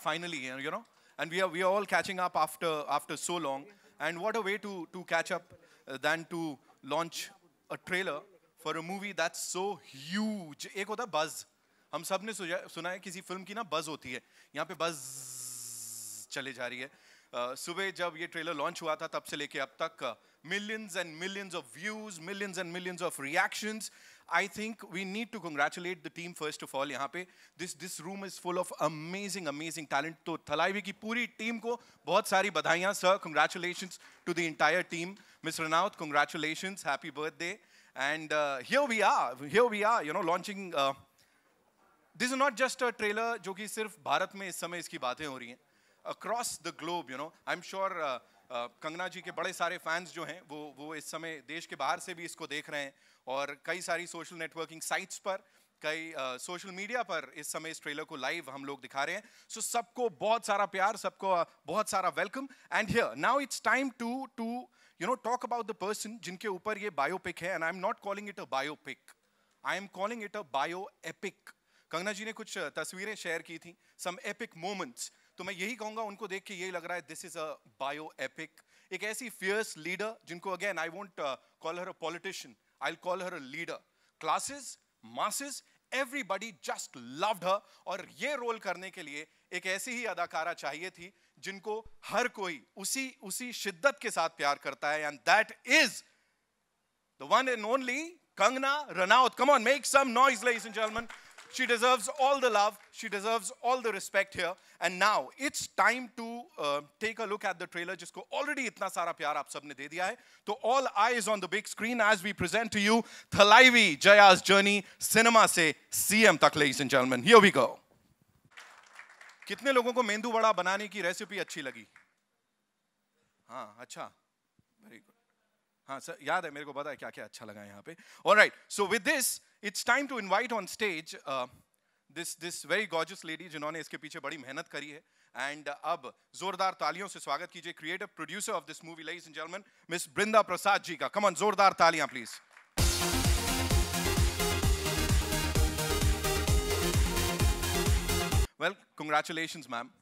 finally, you know. And we are, we are all catching up after, after so long. And what a way to, to catch up than to launch a trailer for a movie that's so huge. एक होता है buzz. हम सब ने सुना है किसी film की ना बज़ होती है यहाँ पे बज़ चले जा रही है uh, सुबह जब ये ट्रेलर लॉन्च हुआ था तब से लेके अब तक millions and millions of views millions and millions of reactions I think we need to congratulate the team first of all यहाँ पे this this room is full of amazing amazing talent तो थलाईवी की पूरी टीम को बहुत सारी बधाइयाँ sir congratulations to the entire team Miss Ranaut congratulations happy birthday and uh, here we are here we are you know launching uh, this is not just a trailer जो कि सिर्फ भारत में इस समय इसकी बातें हो रही हैं across the globe you know I'm sure uh, uh, Kangana जी के बड़े सारे फैंस जो हैं वो वो इस समय देश के बाहर से भी इसको देख रहे हैं और कई सारी सोशल नेटवर्किंग साइट्स पर कई सोशल मीडिया पर इस समय इस ट्रेलर को लाइव हम लोग दिखा रहे हैं सो so, सबको बहुत सारा प्यार सबको बहुत सारा welcome and here now it's time to to you know talk about the person जिनके ऊपर ये बायोपिक है and I am not calling it a biopic I am calling it a bio epic Kangana ji ने कुछ तस्वीरें शेयर की थी some epic moments तो मैं यही कहूंगा उनको देख के यही लग रहा है this is a bio epic एक ऐसी फियर्स लीडर जिनको again I won't call her a politician I'll call her a leader. Classes, masses, everybody just loved her. और ये रोल करने के लिए एक ऐसी ही अदाकारा चाहिए थी जिनको हर कोई उसी उसी शिद्दत के साथ प्यार करता है and that is the one and only Kangana Ranaut come on make some noise ladies and gentlemen She deserves all the love. She deserves all the respect here. And now it's time to uh, take a look at the trailer. Just go. already इतना सारा प्यार आप सबने दे दिया है. तो all eyes on the big screen as we present to you Thalaivi Jaya's journey cinema से CM तक, ladies and gentlemen. Here we go. कितने लोगों को मेंदू वड़ा बनाने की रेसिपी अच्छी लगी? हाँ, अच्छा. Very good. हाँ सर याद है मेरे को पता है क्या क्या अच्छा लगा यहाँ पे. All right. So with this it's time to invite on stage uh, this, this very gorgeous lady jinhone iske piche badi mehnat kari hai and uh, ab zordar taaliyon se swagat kijiye creative producer of this movie ladies and gentlemen miss brinda prasad ji come on zordar taaliyan please well congratulations ma'am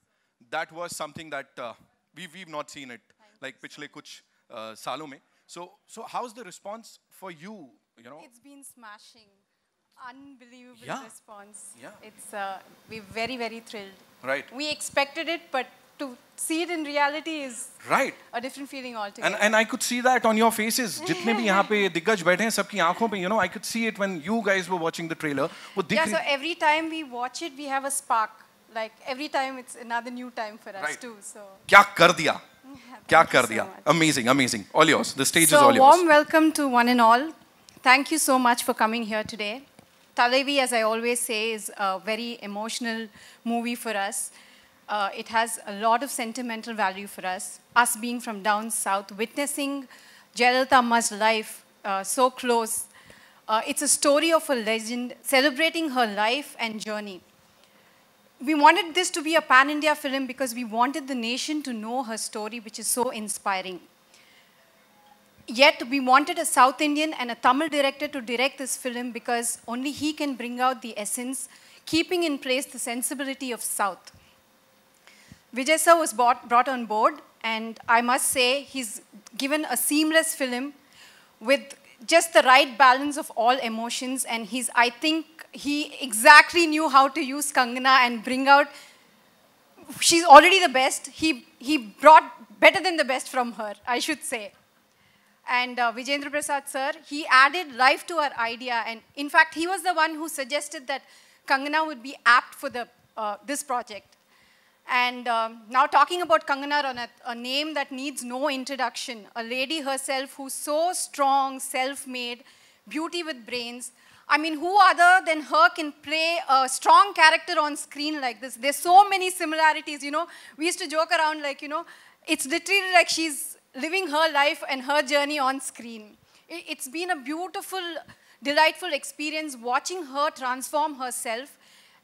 that was something that uh, we we've not seen it like pichle kuch uh, saalon mein so so how's the response for you you know it's been smashing Unbelievable yeah. response. Yeah. It's, uh, we're very, very thrilled. Right. We expected it, but to see it in reality is right. a different feeling altogether. And, and I could see that on your faces. Jitne bhi यहाँ pe दिग्गज बैठे hain, sabki आंखों pe. you know, I could see it when you guys were watching the trailer. yeah, so every time we watch it, we have a spark. Like every time it's another new time for us right. too. So. क्या कर दिया? Kya kar diya? Amazing, amazing. All yours. The stage so is all yours. So warm welcome to one and all. Thank you so much for coming here today. Talevi, as I always say, is a very emotional movie for us. Uh, it has a lot of sentimental value for us. Us being from down south, witnessing Gerald Amma's life uh, so close. Uh, it's a story of a legend celebrating her life and journey. We wanted this to be a pan-India film because we wanted the nation to know her story, which is so inspiring yet we wanted a South Indian and a Tamil director to direct this film because only he can bring out the essence, keeping in place the sensibility of South. Vijay sir was bought, brought on board and I must say he's given a seamless film with just the right balance of all emotions and he's, I think he exactly knew how to use Kangana and bring out, she's already the best, he, he brought better than the best from her, I should say and uh, Vijendra Prasad sir, he added life to our idea. And in fact, he was the one who suggested that Kangana would be apt for the, uh, this project. And um, now talking about Kangana a, a name that needs no introduction, a lady herself who's so strong, self-made, beauty with brains. I mean, who other than her can play a strong character on screen like this? There's so many similarities, you know. We used to joke around like, you know, it's literally like she's living her life and her journey on screen. It's been a beautiful, delightful experience watching her transform herself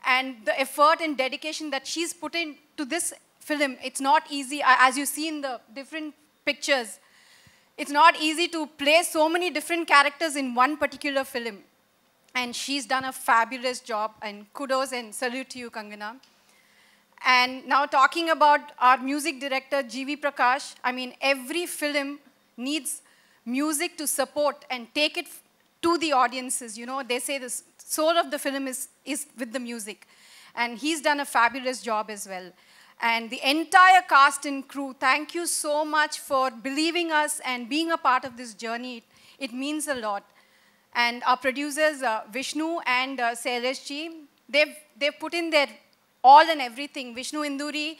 and the effort and dedication that she's put into this film. It's not easy, as you see in the different pictures. It's not easy to play so many different characters in one particular film. And she's done a fabulous job, and kudos and salute to you, Kangana. And now talking about our music director, G.V. Prakash, I mean, every film needs music to support and take it to the audiences. You know, they say the soul of the film is, is with the music. And he's done a fabulous job as well. And the entire cast and crew, thank you so much for believing us and being a part of this journey. It, it means a lot. And our producers, uh, Vishnu and uh, Sailesh ji, they've, they've put in their all and everything. Vishnu Induri,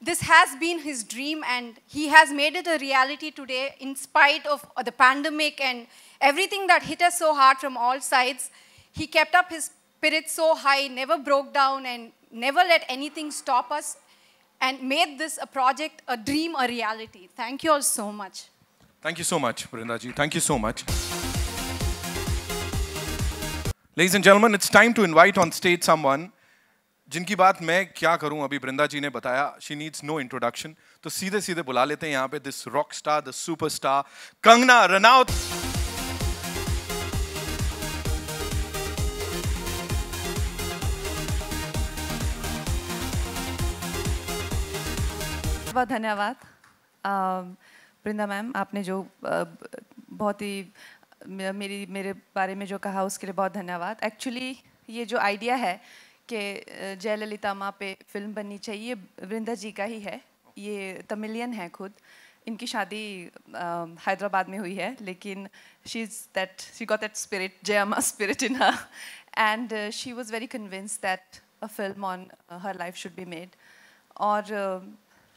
this has been his dream and he has made it a reality today in spite of the pandemic and everything that hit us so hard from all sides. He kept up his spirit so high, never broke down and never let anything stop us and made this a project, a dream, a reality. Thank you all so much. Thank you so much, Brindaji. Thank you so much. Ladies and gentlemen, it's time to invite on stage someone जिनकी बात मैं क्या करूं अभी वृंदा जी ने बताया she needs no introduction तो सीधे सीधे बुला लेते हैं यहाँ पे this rock star the super star Kangana Ranaut बहुत धन्यवाद वृंदा मैम आपने जो बहुत ही मेरी मेरे बारे में जो कहा उसके लिए बहुत धन्यवाद एक्चुअली ये जो आइडिया है कि जयललिता माँ पे फिल्म बननी चाहिए वृंदा जी का ही है ये तमिलियन है खुद इनकी शादी हैदराबाद में हुई है लेकिन she is that she got that spirit Jayamma spirit in her and she was very convince that a film on her life should be made और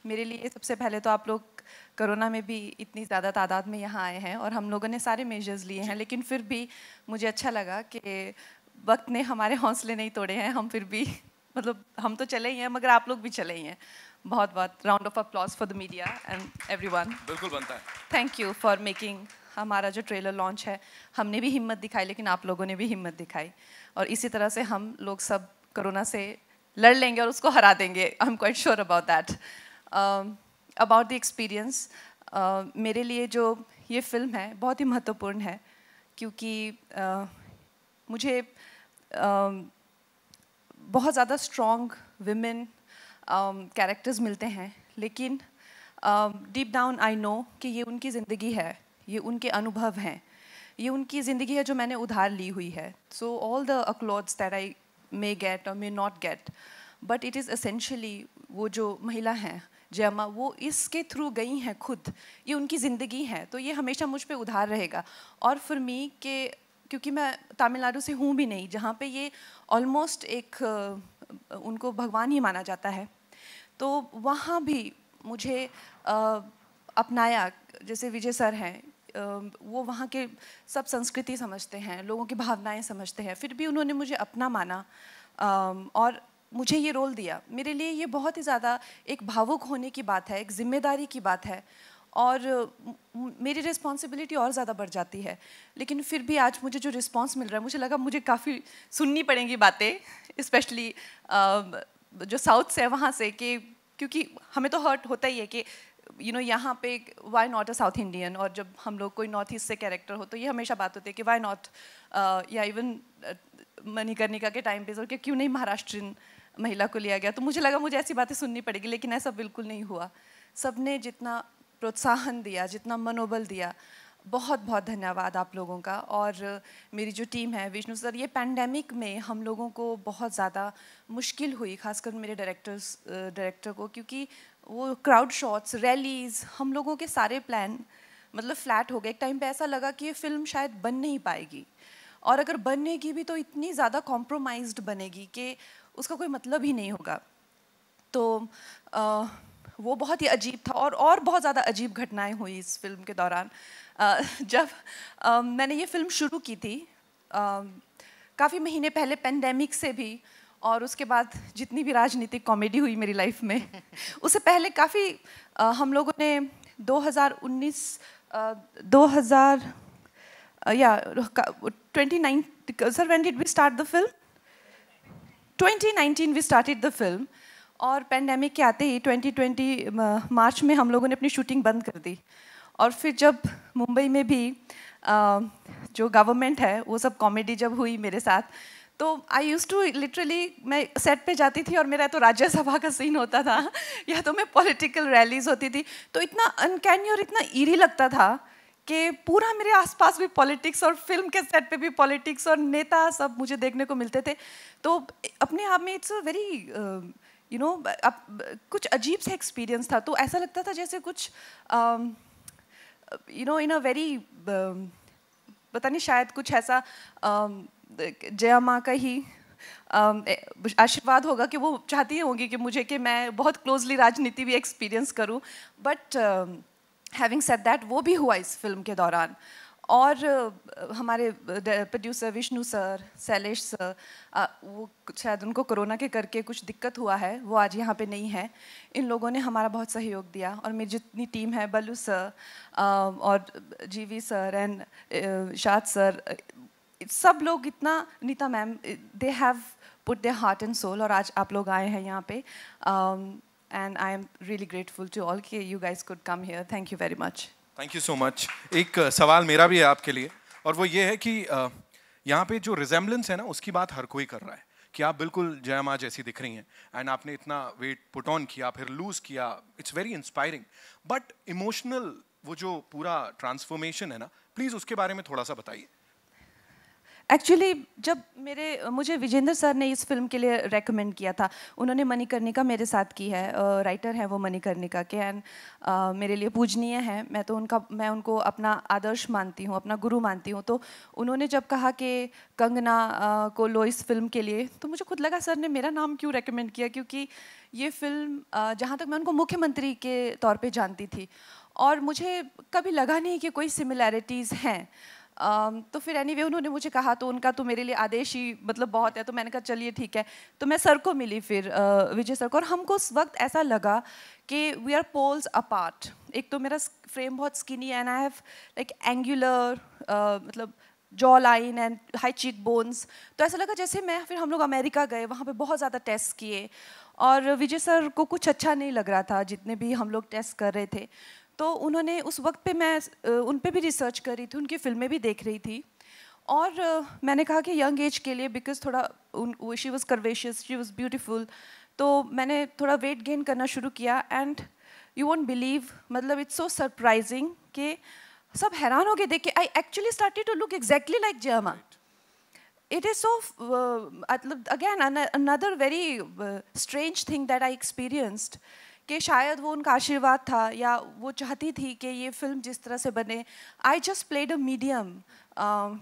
मेरे लिए सबसे पहले तो आप लोग कोरोना में भी इतनी ज़्यादा तादाद में यहाँ आए हैं और हम लोगों ने सारे मेजर्स लिए हैं लेकिन फिर भी मुझे अच्छा लगा कि वक्त ने हमारे हौसले नहीं तोड़े हैं हम फिर भी मतलब हम तो चले ही हैं मगर आप लोग भी चले ही हैं बहुत बहुत round of applause for the media and every बिल्कुल बनता है थैंक यू फॉर मेकिंग हमारा जो ट्रेलर लॉन्च है हमने भी हिम्मत दिखाई लेकिन आप लोगों ने भी हिम्मत दिखाई और इसी तरह से हम लोग सब कोरोना से लड़ लेंगे और उसको हरा देंगे I am quite sure about that about the experience मेरे लिए जो ये फिल्म है बहुत ही महत्वपूर्ण है क्योंकि uh, मुझे Um, बहुत ज़्यादा स्ट्रॉन्ग विमेन कैरेक्टर्स मिलते हैं लेकिन डीप डाउन आई नो कि ये उनकी ज़िंदगी है ये उनके अनुभव हैं ये उनकी ज़िंदगी है जो मैंने उधार ली हुई है so all the accolades that I may get और may not get but it is essentially वो जो महिला हैं जयमा वो इसके थ्रू गई हैं खुद ये उनकी ज़िंदगी है तो ये हमेशा मुझ पर उधार रहेगा और फॉर मी के क्योंकि मैं तमिलनाडु से हूँ भी नहीं जहाँ पे ये ऑलमोस्ट एक उनको भगवान ही माना जाता है तो वहाँ भी मुझे अपनाया जैसे विजय सर हैं वो वहाँ के सब संस्कृति समझते हैं लोगों की भावनाएं समझते हैं फिर भी उन्होंने मुझे अपना माना और मुझे ये रोल दिया मेरे लिए ये बहुत ही ज़्यादा एक भावुक होने की बात है एक जिम्मेदारी की बात है और मेरी रिस्पॉन्सिबिलिटी और ज़्यादा बढ़ जाती है लेकिन फिर भी आज मुझे जो रिस्पॉन्स मिल रहा है मुझे लगा मुझे काफ़ी सुननी पड़ेंगी बातें इस्पेशली जो साउथ से है वहाँ से कि क्योंकि हमें तो हर्ट होता ही है कि यू नो यहाँ पे why not a South Indian और जब हम लोग कोई नॉर्थ ईस्ट से कैरेक्टर हो तो ये हमेशा बात होती है कि वाई नॉट या इवन मणिकर्णिका के टाइम पे सर क्यों नहीं महाराष्ट्रियन महिला को लिया गया तो मुझे लगा मुझे ऐसी बातें सुननी पड़ेगी लेकिन ऐसा बिल्कुल नहीं हुआ सब ने जितना प्रोत्साहन दिया जितना मनोबल दिया बहुत बहुत धन्यवाद आप लोगों का और मेरी जो टीम है विष्णु सर ये पैंडमिक में हम लोगों को बहुत ज़्यादा मुश्किल हुई खासकर मेरे डायरेक्टर्स डायरेक्टर को क्योंकि वो क्राउड शॉट्स रैलीज़ हम लोगों के सारे प्लान मतलब फ्लैट हो गए एक टाइम पे ऐसा लगा कि ये फिल्म शायद बन नहीं पाएगी और अगर बनेगी भी तो इतनी ज़्यादा कॉम्प्रोमाइज्ड बनेगी कि उसका कोई मतलब ही नहीं होगा तो आ, वो बहुत ही अजीब था और और बहुत ज़्यादा अजीब घटनाएं हुई इस फिल्म के दौरान जब मैंने ये फिल्म शुरू की थी काफ़ी महीने पहले पेंडेमिक से भी और उसके बाद जितनी भी राजनीतिक कॉमेडी हुई मेरी लाइफ में उससे पहले काफ़ी हम लोगों ने 2019 2000 या twenty sir when did we start the film 2019 we started the film और पेंडेमिक के आते ही 2020 मार्च में हम लोगों ने अपनी शूटिंग बंद कर दी और फिर जब मुंबई में भी आ, जो गवर्नमेंट है वो सब कॉमेडी जब हुई मेरे साथ तो आई यूज़ टू लिटरली मैं सेट पे जाती थी और मेरा तो राज्यसभा का सीन होता था या तो मैं पॉलिटिकल रैलीज होती थी तो इतना अनकैनी और इतना ईरी लगता था कि पूरा मेरे आसपास भी पॉलिटिक्स और फिल्म के सेट पे भी पॉलिटिक्स और नेता सब मुझे देखने को मिलते थे तो अपने आप में it's a very you know अब कुछ अजीब सा एक्सपीरियंस था तो ऐसा लगता था जैसे कुछ you know in a very पता नहीं शायद कुछ ऐसा um, जया माँ का ही um, आशीर्वाद होगा कि वो चाहती होंगी कि मुझे कि मैं बहुत क्लोजली राजनीति भी एक्सपीरियंस करूं बट हैविंग सेट दैट वो भी हुआ इस फिल्म के दौरान और हमारे producer Vishnu sir Shailesh sir वो शायद उनको कोरोना के करके कुछ दिक्कत हुआ है वो आज यहाँ पे नहीं है इन लोगों ने हमारा बहुत सहयोग दिया और मेरी जितनी टीम है बलू सर और जीवी सर एंड शाद सर सब लोग इतना Neeta ma'am they have put their heart and soul और आज आप लोग आए हैं यहाँ पे and I am really grateful to all के you guys could come here thank you very much thank you so much एक uh, सवाल मेरा भी है आपके लिए और वो ये है कि uh, यहाँ पे जो रिजेम्बलेंस है ना उसकी बात हर कोई कर रहा है कि आप बिल्कुल जया माँ जैसी दिख रही हैं एंड आपने इतना वेट पुट ऑन किया फिर लूज़ किया it's very inspiring but emotional वो जो पूरा ट्रांसफॉर्मेशन है ना प्लीज़ उसके बारे में थोड़ा सा बताइए एक्चुअली जब मेरे मुझे विजेंद्र सर ने इस फिल्म के लिए रेकमेंड किया था उन्होंने मणिकर्णिका मेरे साथ की है राइटर हैं वो मणिकर्णिका के एंड मेरे लिए पूजनीय है मैं तो उनका मैं उनको अपना आदर्श मानती हूँ अपना गुरु मानती हूँ तो उन्होंने जब कहा कि कंगना को लो इस फिल्म के लिए तो मुझे खुद लगा सर ने मेरा नाम क्यों रेकमेंड किया क्योंकि ये फिल्म जहाँ तक मैं उनको मुख्यमंत्री के तौर पर जानती थी और मुझे कभी लगा नहीं कि कोई सिमिलैरिटीज़ हैं तो फिर एनी anyway, उन्होंने मुझे कहा तो उनका तो मेरे लिए आदेश ही मतलब बहुत है तो मैंने कहा चलिए ठीक है तो मैं सर को मिली फिर विजय सर को और हमको उस वक्त ऐसा लगा कि वी आर पोल्स अपार्ट एक तो मेरा फ्रेम बहुत skinny and I have like angular मतलब jaw line and high cheek bones तो ऐसा लगा जैसे मैं फिर हम लोग अमेरिका गए वहाँ पे बहुत ज़्यादा टेस्ट किए और विजय सर को कुछ अच्छा नहीं लग रहा था जितने भी हम लोग टेस्ट कर रहे थे तो उन्होंने उस वक्त पे मैं उन पर भी रिसर्च कर रही थी उनकी फिल्में भी देख रही थी और मैंने कहा कि यंग एज के लिए बिकॉज थोड़ा उन she was curvaceous she was beautiful तो मैंने थोड़ा वेट गेन करना शुरू किया एंड यू वॉन्ट बिलीव मतलब इट्स सो सरप्राइजिंग कि सब हैरान हो गए देख के I actually started to look exactly like Jayamma it is so मतलब again another very strange thing that I experienced कि शायद वो उनका आशीर्वाद था या वो चाहती थी कि ये फिल्म जिस तरह से बने I just played a medium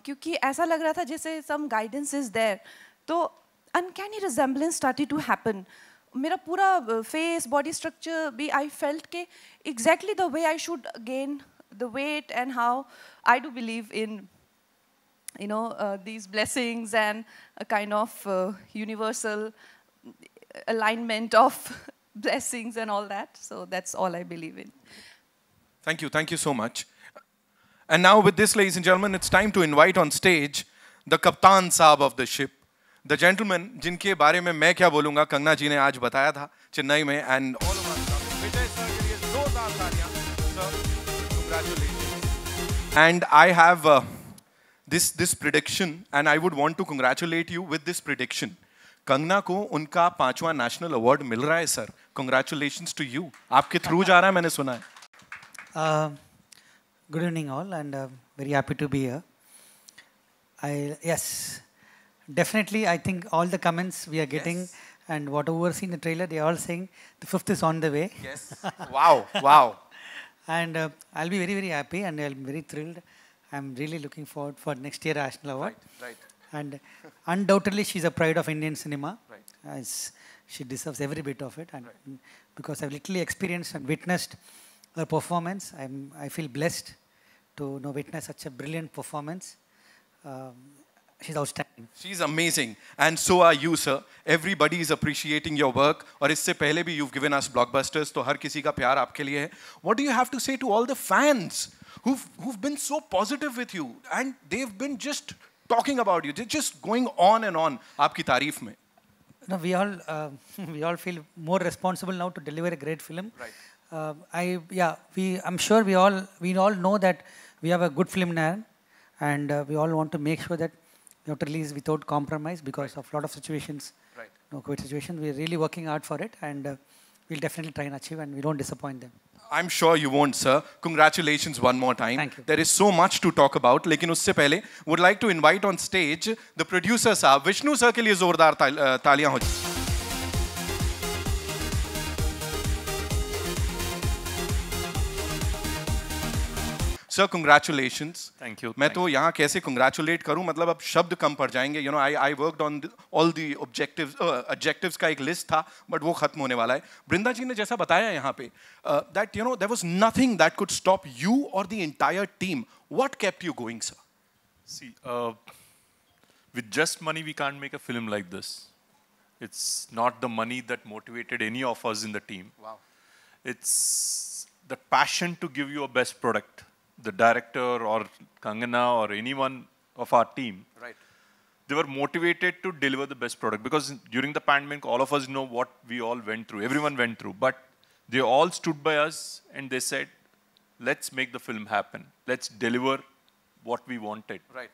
क्योंकि ऐसा लग रहा था जैसे सम गाइडेंस इज़ देयर तो uncanny resemblance started to happen मेरा पूरा फेस बॉडी स्ट्रक्चर भी आई फेल्ट के exactly the way I should gain the weight and how I do believe in you know these blessings and kind of universal alignment of blessings and all that. So that's all I believe in. Thank you. Thank you so much. And now with this, ladies and gentlemen, it's time to invite on stage the Kaptan Saab of the ship. The gentleman जिनके बारे में मैं क्या बोलूँगा कंगना जी ने आज बताया था चेन्नई में and all Vijay sir and I have uh, this this prediction and I would want to congratulate you with this prediction Kangana को उनका पांचवा नेशनल अवार्ड मिल रहा है सर कंग्रेचुलेशन टू यू आपके थ्रू जा रहा है मैंने सुना है good evening all and very happy to be I yes definitely I think all the comments we are getting and what over seen trailer they all sing the fifth is on the way wow wow and I'll be very very happy and I am very thrilled I am really looking forward for next year national award And undoubtedly, she's a pride of Indian cinema. Right. As she deserves every bit of it. And right. because I've literally experienced and witnessed her performance, I'm, I feel blessed to you know, witness such a brilliant performance. Um, she's outstanding. She's amazing. And so are you, sir. Everybody is appreciating your work. और isse pehle bhi you've given us blockbusters, so हर किसी का प्यार आपके लिए है. What do you have to say to all the fans who've, who've been so positive with you and they've been just talking about you. They're just going on and on आपकी तारीफ में. No, we all uh, we all feel more responsible now to deliver a great film. Right. Uh, I yeah, we I'm sure we all we all know that we have a good film now, and uh, we all want to make sure that we have to release without compromise because right. of a lot of situations. Right. No COVID situation. We're really working hard for it, and uh, we'll definitely try and achieve, and we don't disappoint them. I'm sure you won't, sir. Congratulations one more time. Thank you. There is so much to talk about. लेकिन उससे पहले would like to invite on stage the producer sir, Vishnu, sir, के लिए जोरदार talia. हो sir congratulation thank you मैं तो यहाँ कैसे कंग्रेचुलेट करूँ मतलब अब शब्द कम पड़ जाएंगे you know I I worked on all the objective objective का एक लिस्ट था बट वो खत्म होने वाला है वृंदा जी ने जैसा बताया यहाँ पे that you know there was nothing that could stop you और the entire team what kept you going sir see with just money we can't make a film like this it's not the money that motivated any offers in the team it's the passion to give you a best product the director or Kangana or anyone of our team, right. they were motivated to deliver the best product because during the pandemic, all of us know what we all went through. Everyone went through, but they all stood by us and they said, "Let's make the film happen. Let's deliver what we wanted." Right.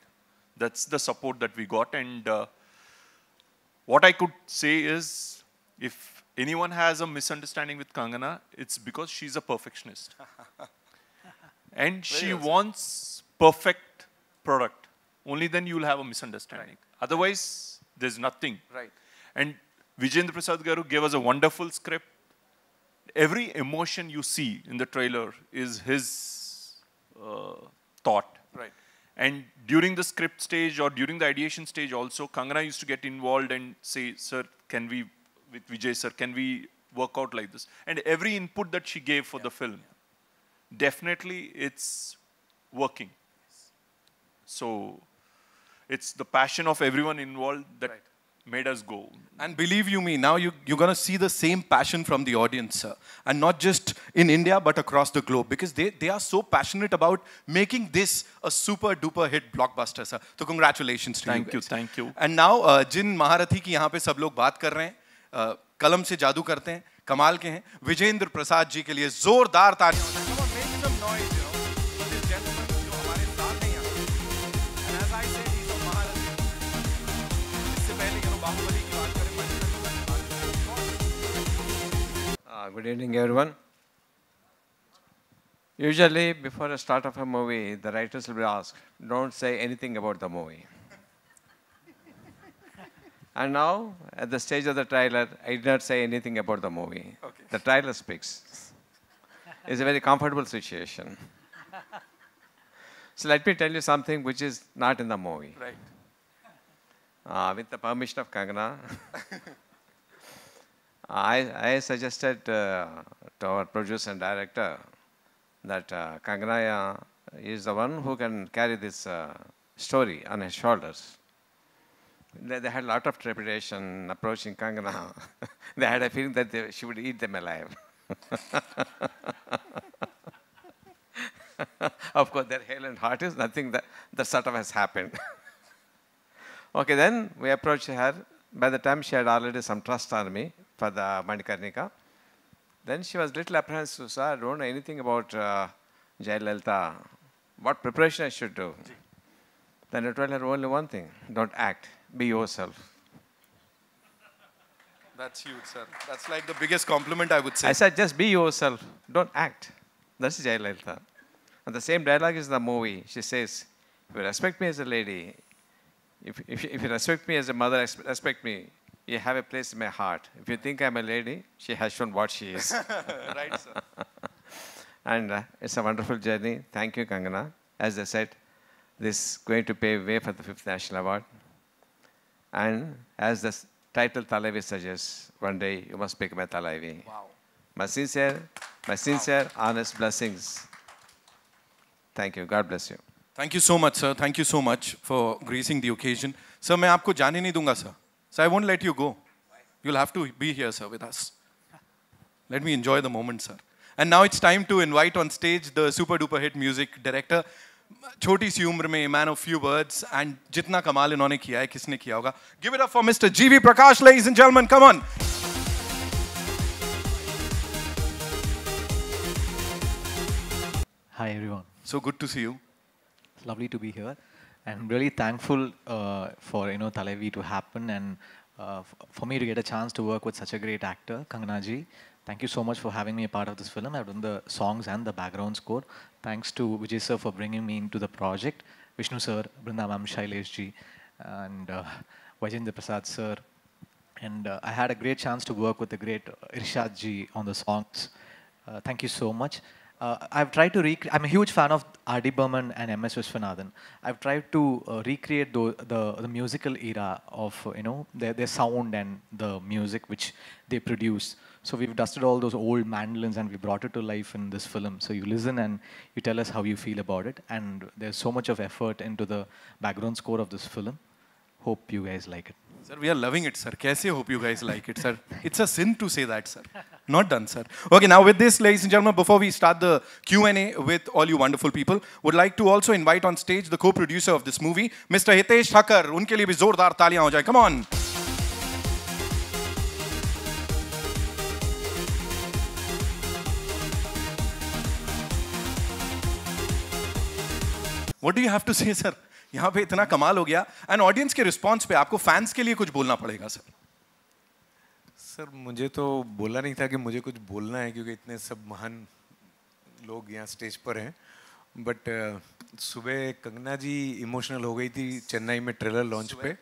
That's the support that we got, and uh, what I could say is, if anyone has a misunderstanding with Kangana, it's because she's a perfectionist. and she wants perfect product. Only then you will have a misunderstanding. Right. Otherwise, there's nothing. Right. And Vijayendra Prasad Garu gave us a wonderful script. Every emotion you see in the trailer is his uh, thought. Right. And during the script stage or during the ideation stage also, Kangana used to get involved and say, sir, can we, with Vijay sir, can we work out like this? And every input that she gave for yeah. the film, yeah definitely it's working. So it's the passion of everyone involved that right. made us go. And believe you me, now you, you're going to see the same passion from the audience, sir. And not just in India, but across the globe. Because they, they are so passionate about making this a super duper hit blockbuster, sir. So congratulations to thank you Thank you, thank you. And now, uh, Maharathi ki की pe पे सब लोग बात कर रहे हैं, uh, कलम से जादू करते हैं, कमाल के हैं, विजेंद्र प्रसाद जी के Uh, good evening, everyone. Usually, before the start of a movie, the writers will be asked, don't say anything about the movie. and now, at the stage of the trailer, I did not say anything about the movie. Okay. The trailer speaks. it's a very comfortable situation. so let me tell you something which is not in the movie. Right. Uh, with the permission of Kangana. I, I suggested uh, to our producer and director that uh, Kanganaya is the one who can carry this uh, story on his shoulders. They, they had a lot of trepidation approaching Kangana. they had a feeling that they, she would eat them alive. of course, their hale and heart is nothing that, that sort of has happened. okay, then we approached her. By the time she had already some trust on me, for the Manikarnika. Then she was little apprehensive, sir, I don't know anything about uh, Jayalalitha. What preparation I should do? Then I told her only one thing, don't act, be yourself. That's huge, sir. That's like the biggest compliment I would say. I said, just be yourself, don't act. That's Jayalalitha. And the same dialogue is in the movie. She says, if you respect me as a lady, if, if, if you respect me as a mother, respect me you have a place in my heart. If you think I'm a lady, she has shown what she is. right, sir. and uh, it's a wonderful journey. Thank you, Kangana. As I said, this is going to pave way for the fifth national award. And as the title Talaivi suggests, one day you must become a Talaivi. Wow. My sincere, my sincere, wow. honest blessings. Thank you. God bless you. Thank you so much, sir. Thank you so much for gracing the occasion. Sir, मैं आपको जाने नहीं दूंगा, sir. So I won't let you go. You'll have to be here, sir, with us. Let me enjoy the moment, sir. And now it's time to invite on stage the super duper hit music director. Choti C a man of few words, and jitna kamal कमाल इन्होंने किया है किसने किया Give it up for Mr. G V Prakash. Ladies and gentlemen, come on! Hi everyone. So good to see you. It's lovely to be here. And I'm really thankful uh, for you know Talevi to happen and uh, for me to get a chance to work with such a great actor, Kanganaji. Thank you so much for having me a part of this film. I've done the songs and the background score. Thanks to Vijay sir for bringing me into the project, Vishnu sir, Brinda ma'am, Shailesh ji, and uh, Prasad sir. And uh, I had a great chance to work with the great uh, Irshad ji on the songs. Uh, thank you so much. Uh, I've tried to recreate, I'm a huge fan of R.D. Burman and M.S. Viswanathan. I've tried to uh, recreate the, the, the, musical era of, uh, you know, their, their sound and the music which they produce. So we've dusted all those old mandolins and we brought it to life in this film. So you listen and you tell us how you feel about it. And there's so much of effort into the background score of this film. Hope you guys like it. Sir, we are loving it, sir. Kaise hope you guys like it, sir. It's a sin to say that, sir. Not done, sir. Okay, now with this, ladies and gentlemen, before we start the Q&A with all you wonderful people, would like to also invite on stage the co-producer of this movie, Mr. Hitesh Thakkar. Unke liye bhi zordar taaliyan ho jaye. Come on. What do you have to say, sir? यहाँ पे इतना कमाल हो गया and audience के response पे आपको fans के लिए कुछ बोलना पड़ेगा सर सर मुझे तो बोला नहीं था कि मुझे कुछ बोलना है क्योंकि इतने सब महान लोग यहाँ स्टेज पर हैं बट uh, सुबह कंगना जी इमोशनल हो गई थी चेन्नई में ट्रेलर लॉन्च पे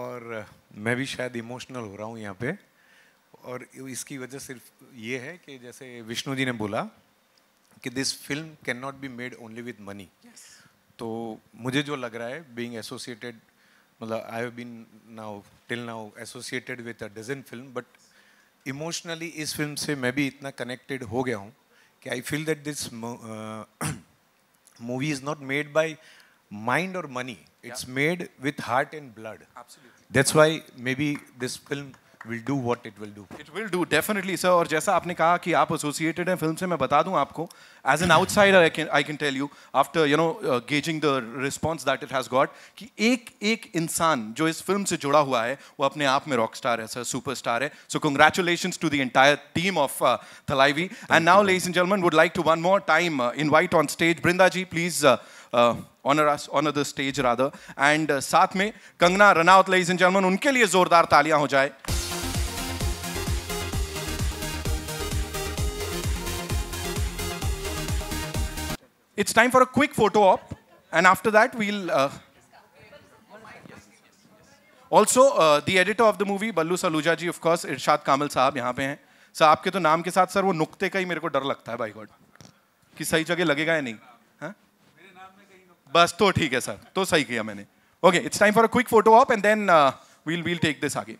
और uh, मैं भी शायद इमोशनल हो रहा हूँ यहाँ पे और इसकी वजह सिर्फ ये है कि जैसे विष्णु जी ने बोला कि this film can not be made only with money तो मुझे जो लग रहा है बीइंग एसोसिएटेड मतलब I have been now till now associated with a dozen film but emotionally इस फिल्म से मैं भी इतना कनेक्टेड हो गया हूँ कि I feel that this movie is not made by mind और money it's made with heart and blood that's why may be this film will do what it will do. It will do definitely, sir. और जैसा आपने कहा कि आप associated हैं film से मैं बता दूं आपको as an outsider I can I can tell you after you know uh, gauging the response that it has got कि एक एक इंसान जो इस फिल्म से जुड़ा हुआ है वो अपने आप में रॉकस्टार है सर सुपरस्टार है so congratulations to the entire team of uh, Thalaivi and now you. ladies and gentlemen would like to one more time uh, invite on stage Brinda ji please uh, uh, honor us honor the stage rather and uh, साथ में Kangana Ranaut ladies and gentlemen उनके लिए जोरदार तालियां हो जाए It's time for a quick photo op, and after that, we'll. Uh, also, uh, the editor of the movie, Ballu Saluja ji, of course, Irshad Kamal साहब यहाँ पे हैं सर आपके तो नाम के साथ सर वो नुक्ते का ही मेरे को डर लगता है भाई गॉड कि सही जगह लगेगा या नहीं हाँ बस तो ठीक है सर तो सही किया मैंने okay it's time for a quick photo op and then we'll we'll take this आगे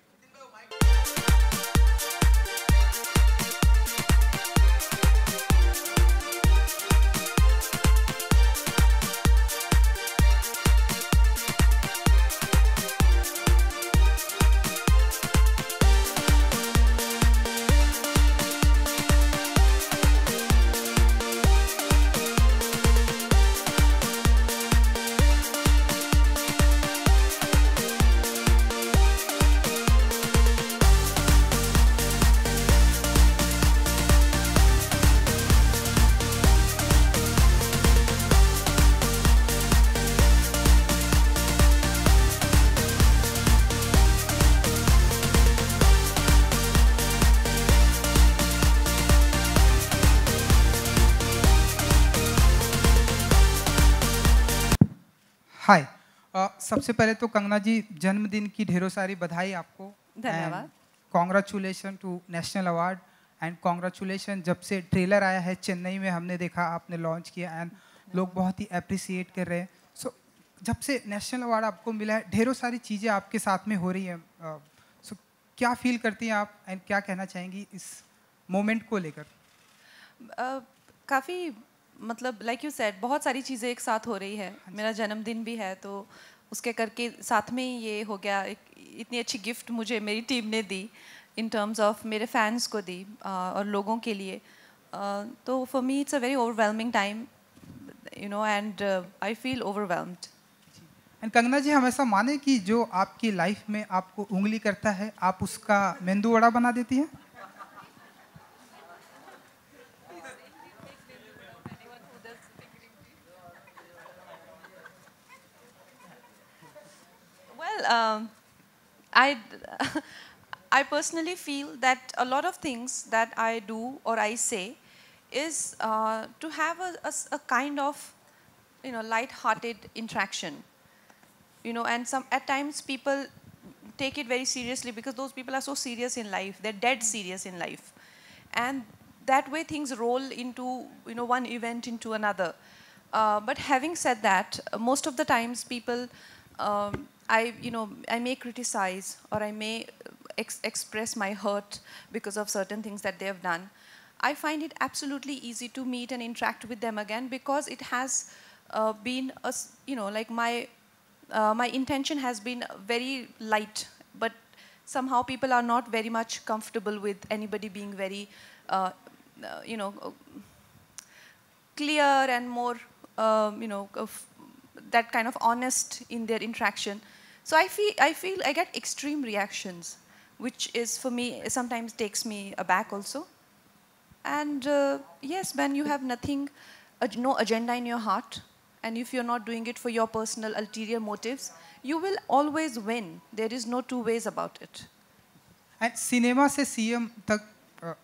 सबसे पहले तो कंगना जी जन्मदिन की ढेरों सारी बधाई आपको धन्यवाद congratulation to national award and congratulation जब से ट्रेलर आया है चेन्नई में हमने देखा आपने लॉन्च किया एंड लोग बहुत ही अप्रिसिएट कर रहे हैं सो so, जब से नेशनल अवार्ड आपको मिला है ढेरों सारी चीज़ें आपके साथ में हो रही हैं सो uh, so, क्या फील करती हैं आप एंड क्या कहना चाहेंगी इस मोमेंट को लेकर uh, काफ़ी मतलब लाइक यू सेड बहुत सारी चीज़ें एक साथ हो रही है हाँ मेरा जन्मदिन भी है तो uh, उसके करके साथ में ये हो गया इतनी अच्छी गिफ्ट मुझे मेरी टीम ने दी इन टर्म्स ऑफ मेरे फैंस को दी और लोगों के लिए तो for me it's a very overwhelming time you know and I feel overwhelmed and Kangana ji हम ऐसा माने कि जो आपकी लाइफ में आपको उंगली करता है आप उसका मेंदू वड़ा बना देती हैं I, I personally feel that a lot of things that I do or I say is uh, to have a, a, a, kind of, you know, light-hearted interaction. You know, and some at times people take it very seriously because those people are so serious in life. They're dead serious in life, and that way things roll into you know one event into another. Uh, but having said that, most of the times people. Um, I, you know, I may criticize or I may uh, ex express my hurt because of certain things that they have done. I find it absolutely easy to meet and interact with them again because it has uh, been, a, you know, like my uh, my intention has been very light, but somehow people are not very much comfortable with anybody being very, uh, uh you know, uh, clear and more, um, you know, that kind of honest in their interaction. So I feel, I feel I get extreme reactions, which is for me sometimes takes me aback also. And uh, yes, when you have nothing, no agenda in your heart, and if you're not doing it for your personal ulterior motives, you will always win. There is no two ways about it. And cinema से CM, तक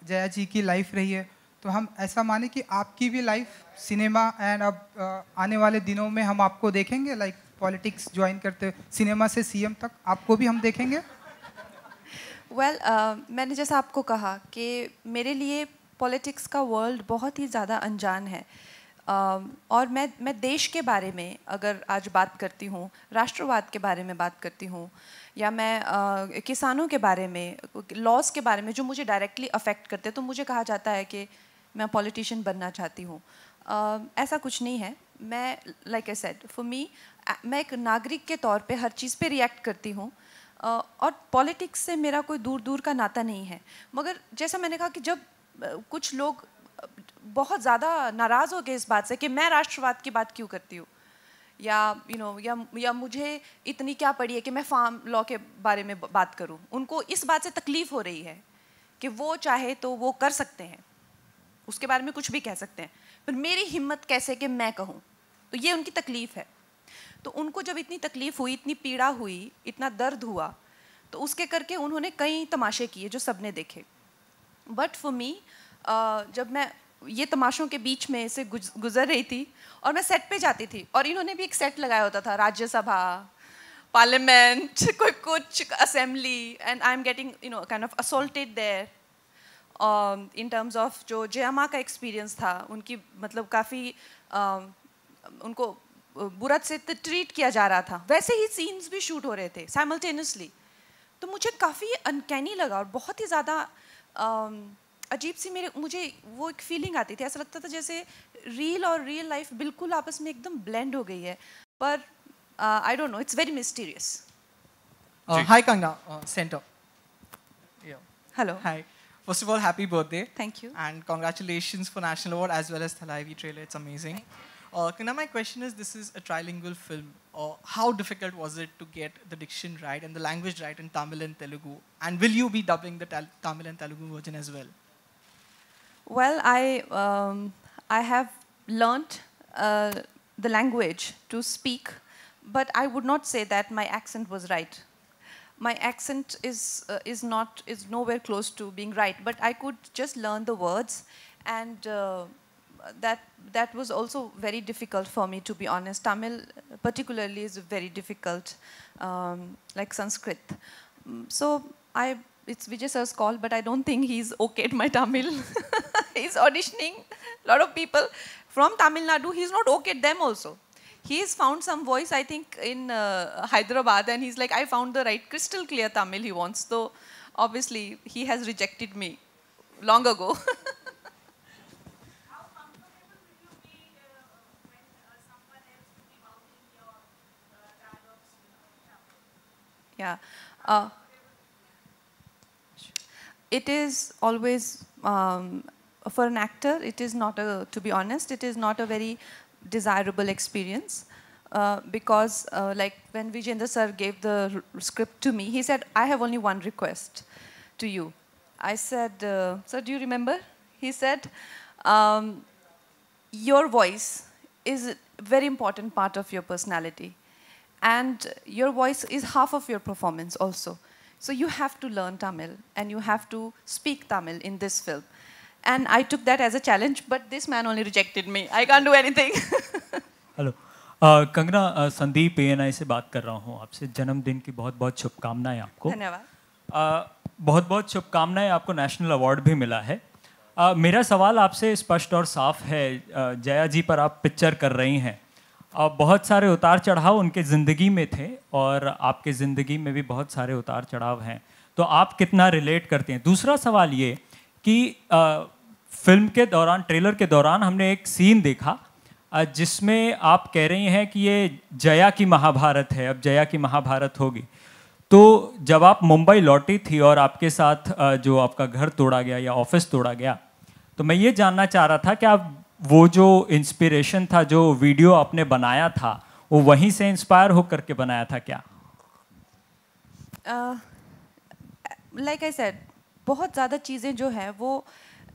जया जी की life रही है तो हम ऐसा माने कि आपकी भी लाइफ सिनेमा एंड अब आने वाले दिनों में हम आपको देखेंगे लाइक पॉलिटिक्स ज्वाइन करते सिनेमा से सीएम तक आपको भी हम देखेंगे वेल well, uh, मैंने जैसा आपको कहा कि मेरे लिए पॉलिटिक्स का वर्ल्ड बहुत ही ज़्यादा अनजान है uh, और मैं मैं देश के बारे में अगर आज बात करती हूँ राष्ट्रवाद के बारे में बात करती हूँ या मैं uh, किसानों के बारे में लॉस के बारे में जो मुझे डायरेक्टली अफेक्ट करते हैं तो मुझे कहा जाता है कि मैं पॉलिटिशियन बनना चाहती हूँ uh, ऐसा कुछ नहीं है मैं like I said for me मैं एक नागरिक के तौर पे हर चीज़ पे रिएक्ट करती हूँ और पॉलिटिक्स से मेरा कोई दूर दूर का नाता नहीं है मगर जैसा मैंने कहा कि जब कुछ लोग बहुत ज़्यादा नाराज़ हो गए इस बात से कि मैं राष्ट्रवाद की बात क्यों करती हूँ या यू you नो know, या या मुझे इतनी क्या पड़ी है कि मैं फार्म लॉ के बारे में बात करूं उनको इस बात से तकलीफ़ हो रही है कि वो चाहे तो वो कर सकते हैं उसके बारे में कुछ भी कह सकते हैं पर मेरी हिम्मत कैसे कि मैं कहूँ तो ये उनकी तकलीफ़ है तो उनको जब इतनी तकलीफ़ हुई इतनी पीड़ा हुई इतना दर्द हुआ तो उसके करके उन्होंने कई तमाशे किए जो सबने देखे बट फॉर मी जब मैं ये तमाशों के बीच में से गुजर रही थी और मैं सेट पे जाती थी और इन्होंने भी एक सेट लगाया होता था राज्यसभा पार्लियामेंट कोई कुछ assembly and I am getting you know kind of assaulted there in terms of जो जयामा का एक्सपीरियंस था उनकी मतलब काफ़ी um, उनको बुरा से ट्रीट किया जा रहा था वैसे ही सीन्स भी शूट हो रहे थे साइमल्टेनियसली तो मुझे काफ़ी अनकैनी लगा और बहुत ही ज़्यादा um, अजीब सी मेरे मुझे वो एक फीलिंग आती थी ऐसा लगता था जैसे रियल और रियल लाइफ बिल्कुल आपस में एकदम ब्लेंड हो गई है पर I don't know it's very mysterious hi Kangana center hello hi First of all, happy birthday. Thank you. And congratulations for National Award as well as Thalaivi trailer. It's amazing. Uh, now my question is, this is a trilingual film. Uh, how difficult was it to get the diction right and the language right in Tamil and Telugu? And will you be dubbing the Tamil and Telugu version as well? Well, I, um, I have learnt uh, the language to speak, but I would not say that my accent was right my accent is uh, is not is nowhere close to being right but i could just learn the words and uh, that that was also very difficult for me to be honest tamil uh, particularly is very difficult um, like sanskrit mm, so i it's vijay sir's call but i don't think he's okayed my tamil he's auditioning a lot of people from tamil nadu he's not okayed them also He's found some voice, I think, in uh, Hyderabad, and he's like, I found the right crystal clear Tamil he wants, though obviously he has rejected me long ago. Uh, uh, yeah. Uh, it is always um, for an actor, it is not a, to be honest, it is not a very desirable experience. Uh, because uh, like when Vijender sir gave the script to me, he said, I have only one request to you. I said, uh, sir, do you remember? He said, um, your voice is a very important part of your personality. And your voice is half of your performance also. So you have to learn Tamil and you have to speak Tamil in this film. And I took that as a challenge, but this man only rejected me. I can't do anything. Hello. Kangana Sandeep ए से बात कर रहा हूँ आपसे जन्मदिन की बहुत बहुत शुभकामनाएं आपको धन्यवाद uh, बहुत बहुत शुभकामनाएं आपको नेशनल अवार्ड भी मिला है आ, uh, मेरा सवाल आपसे स्पष्ट और साफ है uh, जया जी पर आप पिक्चर कर रही हैं आ, बहुत सारे उतार चढ़ाव उनके ज़िंदगी में थे और आपके ज़िंदगी में भी बहुत सारे उतार चढ़ाव हैं तो आप कितना रिलेट करते हैं दूसरा सवाल ये कि आ, फिल्म के दौरान ट्रेलर के दौरान हमने एक सीन देखा जिसमें आप कह रही हैं कि ये जया की महाभारत है अब जया की महाभारत होगी तो जब आप मुंबई लौटी थी और आपके साथ जो आपका घर तोड़ा गया या ऑफिस तोड़ा गया तो मैं ये जानना चाह रहा था कि आप वो जो इंस्पिरेशन था जो वीडियो आपने बनाया था वो वहीं से इंस्पायर होकर के बनाया था क्या लाइक आई सेड बहुत ज़्यादा चीज़ें जो हैं वो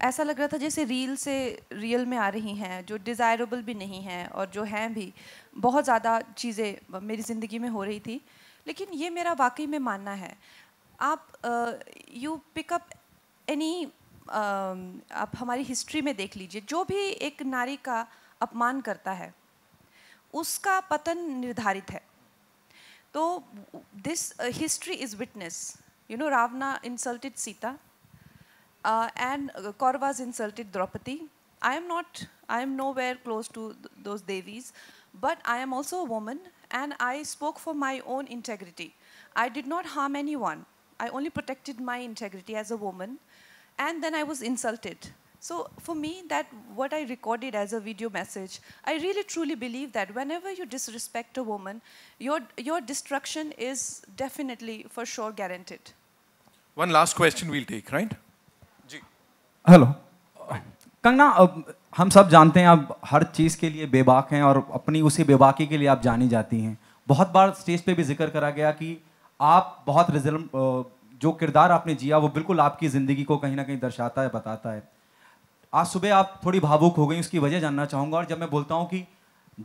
ऐसा लग रहा था जैसे रील से रियल में आ रही हैं जो डिज़ायरेबल भी नहीं हैं और जो हैं भी बहुत ज़्यादा चीज़ें मेरी ज़िंदगी में हो रही थी लेकिन ये मेरा वाकई में मानना है आप यू पिकअप एनी आप हमारी हिस्ट्री में देख लीजिए जो भी एक नारी का अपमान करता है उसका पतन निर्धारित है तो this history is witness You know, Ravana insulted Sita uh, and uh, Korvas insulted Draupadi. I am not, I am nowhere close to th those devis, but I am also a woman and I spoke for my own integrity. I did not harm anyone. I only protected my integrity as a woman and then I was insulted. So for me, that what I recorded as a video message, I really truly believe that whenever you disrespect a woman, your, your destruction is definitely for sure guaranteed. One last question we'll take, right? Hello Kangana अब हम सब जानते हैं आप हर चीज़ के लिए बेबाक हैं और अपनी उसी बेबाकी के लिए आप जानी जाती हैं बहुत बार स्टेज पे भी जिक्र करा गया कि आप बहुत रिजल्ट जो किरदार आपने जिया वो बिल्कुल आपकी ज़िंदगी को कहीं ना कहीं दर्शाता है बताता है आज सुबह आप थोड़ी भावुक हो गई उसकी वजह जानना चाहूँगा और जब मैं बोलता हूँ कि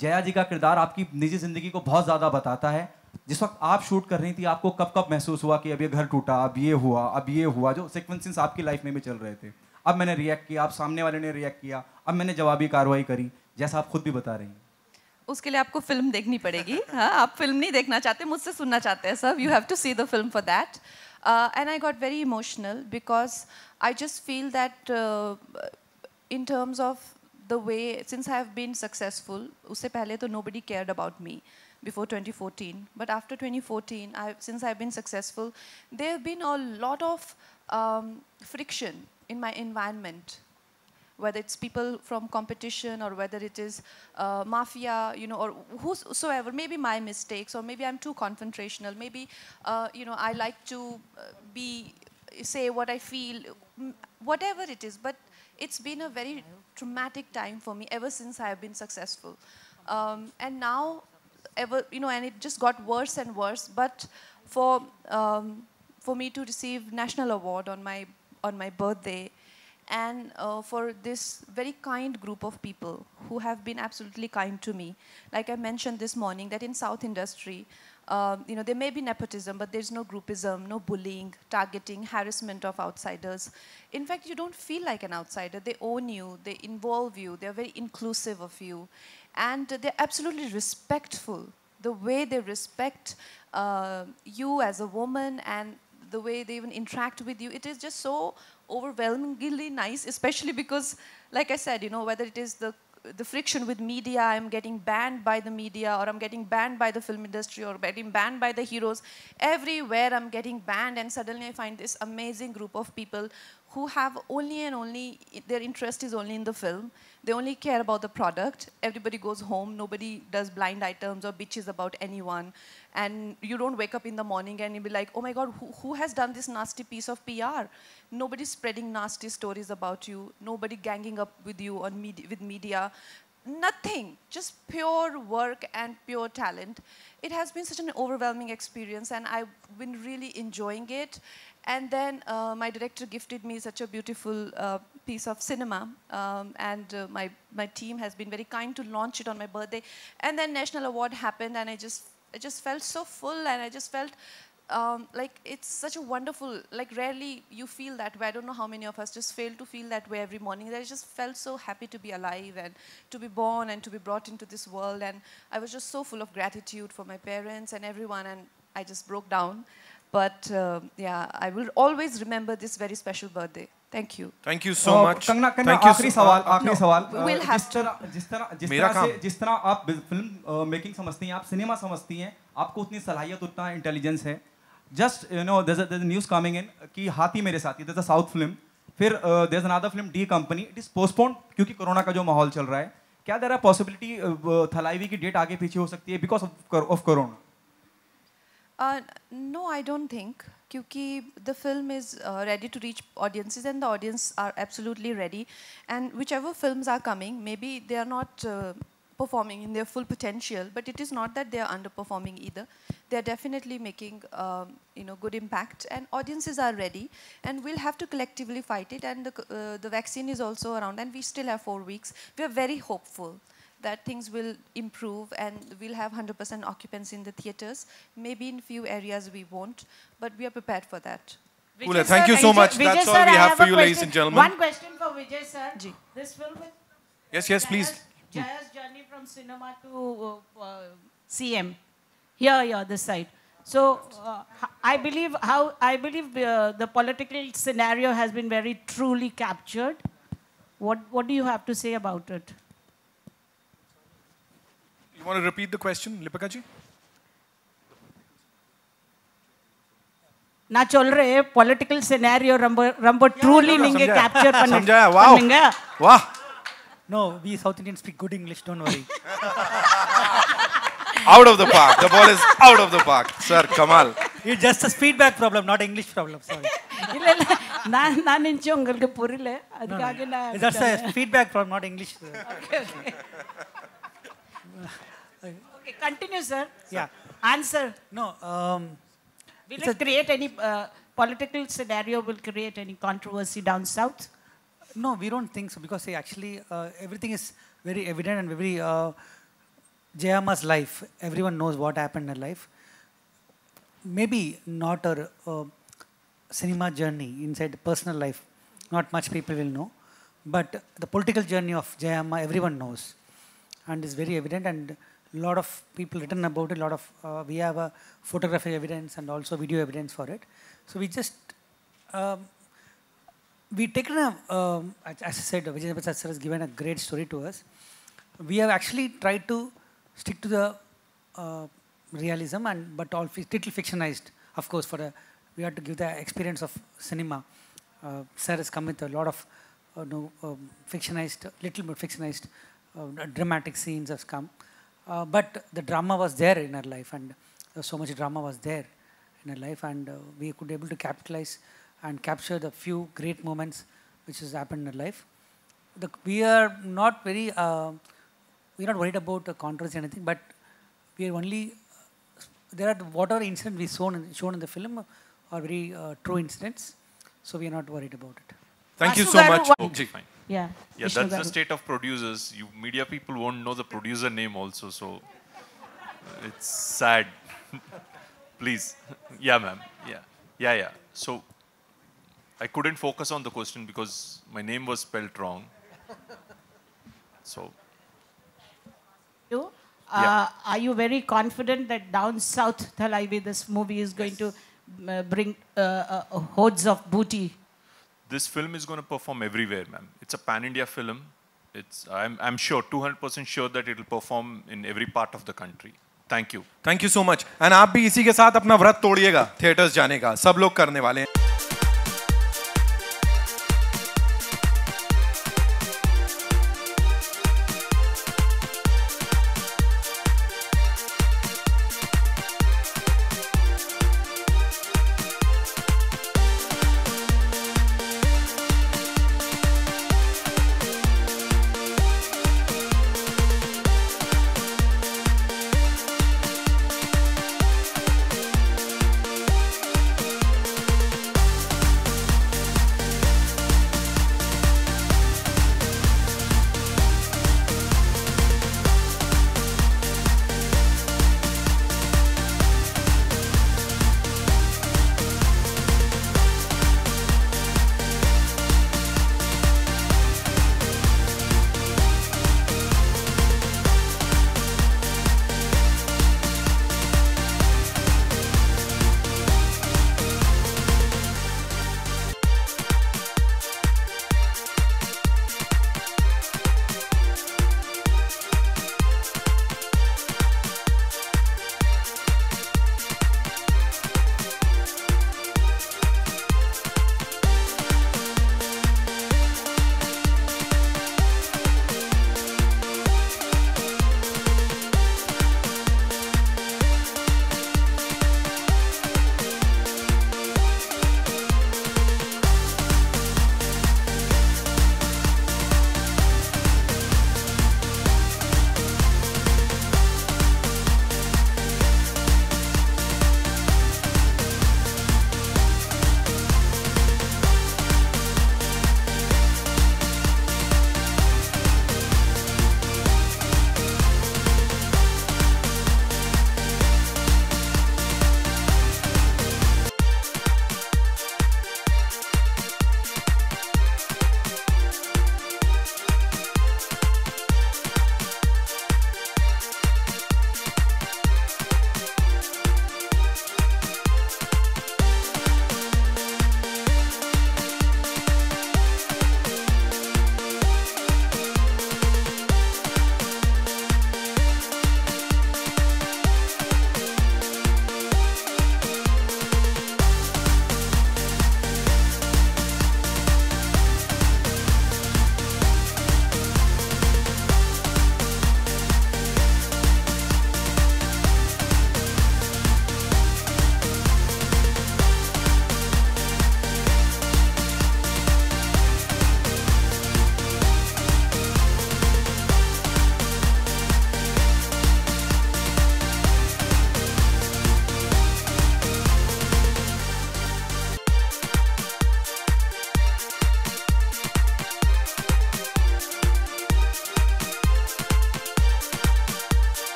जया जी का किरदार आपकी निजी ज़िंदगी को बहुत ज़्यादा बताता है जिस वक्त आप शूट कर रही थी आपको कब कब महसूस हुआ कि अब ये घर टूटा अब ये हुआ अब ये हुआ जो सिक्वेंसेस आपकी लाइफ में भी चल रहे थे अब मैंने रिएक्ट किया आप सामने वाले ने रिएक्ट किया अब मैंने जवाबी कार्रवाई करी जैसा आप खुद भी बता रही हैं उसके लिए आपको फिल्म देखनी पड़ेगी हाँ आप फिल्म नहीं देखना चाहते मुझसे सुनना चाहते हैं sir you have to see the film for that and I got very emotional because I just feel that in terms of the way since I have been successful उससे पहले तो nobody care about me before 2014. But after 2014, I, since I've been successful, there have been a lot of um, friction in my environment whether it's people from competition or whether it is uh, mafia, you know, or whosoever, maybe my mistakes or maybe I'm too confrontational, maybe, uh, you know, I like to uh, be, say what I feel, whatever it is. But it's been a very traumatic time for me ever since I have been successful. Um, and now ever, you know, and it just got worse and worse. But for um, for me to receive national award on my on my birthday, and uh, for this very kind group of people who have been absolutely kind to me. Like I mentioned this morning, that in South industry, um, you know, there may be nepotism, but there's no groupism, no bullying, targeting, harassment of outsiders. In fact, you don't feel like an outsider. They own you, they involve you, they're very inclusive of you and they're absolutely respectful. The way they respect uh, you as a woman and the way they even interact with you, it is just so overwhelmingly nice, especially because, like I said, you know, whether it is the the friction with media, I'm getting banned by the media, or I'm getting banned by the film industry, or getting banned by the heroes. Everywhere I'm getting banned, and suddenly I find this amazing group of people who have only and only their interest is only in the film, they only care about the product. Everybody goes home. Nobody does blind items or bitches about anyone. And you don't wake up in the morning and you be like, oh my God, who, who has done this nasty piece of PR? Nobody's spreading nasty stories about you. Nobody ganging up with you on med with media nothing, just pure work and pure talent. It has been such an overwhelming experience, and I've been really enjoying it. And then uh, my director gifted me such a beautiful uh, piece of cinema. Um, and uh, my, my team has been very kind to launch it on my birthday. And then National Award happened and I just, I just felt so full and I just felt um, like it's such a wonderful, like rarely you feel that way. I don't know how many of us just fail to feel that way every morning. I just felt so happy to be alive and to be born and to be brought into this world. And I was just so full of gratitude for my parents and everyone. And I just broke down. But uh, yeah, I will always remember this very special birthday. Thank you. Thank you so uh, much. Kangana Kangana आखिरी सवाल आखिरी सवाल we'll uh, जिस तरह जिस तरह जिस तरह से जिस तरह आप फिल्म मेकिंग समझती हैं आप सिनेमा समझती हैं आपको उतनी सलाहियत उतना इंटेलिजेंस है just you know there is news coming in कि Haathi Mere Saathi there a south film फिर there is another film D company it is postponed क्योंकि कोरोना का जो माहौल चल रहा है क्या देर आर पॉसिबिलिटी थलाईवी की डेट आगे पीछे हो सकती है because of corona Uh, no, I don't think. Because the film is uh, ready to reach audiences and the audience are absolutely ready. And whichever films are coming, maybe they are not uh, performing in their full potential, but it is not that they are underperforming either. They are definitely making um, you know, good impact and audiences are ready and we'll have to collectively fight it and the, uh, the vaccine is also around and we still have four weeks. We are very hopeful that things will improve and we'll have 100% occupancy in the theatres. Maybe in few areas we won't, but we are prepared for that. Vijay thank sir, you so much. Vijay That's sir, all we have, have for you, question. ladies and gentlemen. One question for Vijay sir. This film with yes, yes, Jaya's, please. Jaya's journey from cinema to uh, uh CM. Here, here, this side. So uh, I believe how I believe uh, the political scenario has been very truly captured. What what do you have to say about it? You want to repeat the question, Lipakaji? நான் சொல்றேன் political scenario ரொம்ப ரொம்ப truly நீங்க capture பண்ணுங்க பண்ணுங்க வா no we south Indian speak good English don't worry out of the park. The ball is out of the park. Sir, Kamal. It's just a feedback problem, not English problem. Sorry. இல்ல இல்ல நான் நான் நினைச்சு உங்களுக்கு புரியல அதுக்காக நான் That's a feedback problem, not English. okay, okay. Okay, continue, sir. Yeah. Answer. No. Um, will it create any uh, political scenario? Will create any controversy down south? No, we don't think so because see, actually uh, everything is very evident and very uh, Jayama's life. Everyone knows what happened in her life. Maybe not her uh, cinema journey inside personal life. Not much people will know, but the political journey of Jayama everyone knows, and is very evident and a lot of people written about it, a lot of, uh, we have a photographic evidence and also video evidence for it. So we just, um, we taken a, um, as I said, Vijay Sir has given a great story to us. We have actually tried to stick to the uh, realism and, but all little fictionized, of course, for a, we had to give the experience of cinema. Uh, Sir has come with a lot of, uh, no, um, fictionized, little bit fictionized uh, dramatic scenes has come. Uh, but the drama was there in her life and uh, so much drama was there in her life and uh, we could able to capitalize and capture the few great moments which has happened in her life. The, we are not very, uh, we're not worried about the controversy or anything, but we are only, there are whatever incident we shown in, shown in the film are very true incidents, so we are not worried about it. Thank you so much. Oh, fine. Yeah. Yeah, Vishnu that's Garu. the state of producers. You media people won't know the producer name also, so uh, it's sad. Please. Yeah, ma'am. Yeah. Yeah, yeah. So I couldn't focus on the question because my name was spelled wrong. So. You? Uh, yeah. Are you very confident that down south Thalaivi this movie is going yes. to uh, bring uh, uh hordes of booty this film is going to perform everywhere, ma'am. It's a pan-India film. It's, I'm, I'm sure, 200% sure that it will perform in every part of the country. Thank you. Thank you so much. And आप भी इसी के साथ अपना व्रत तोड़िएगा theatres जाने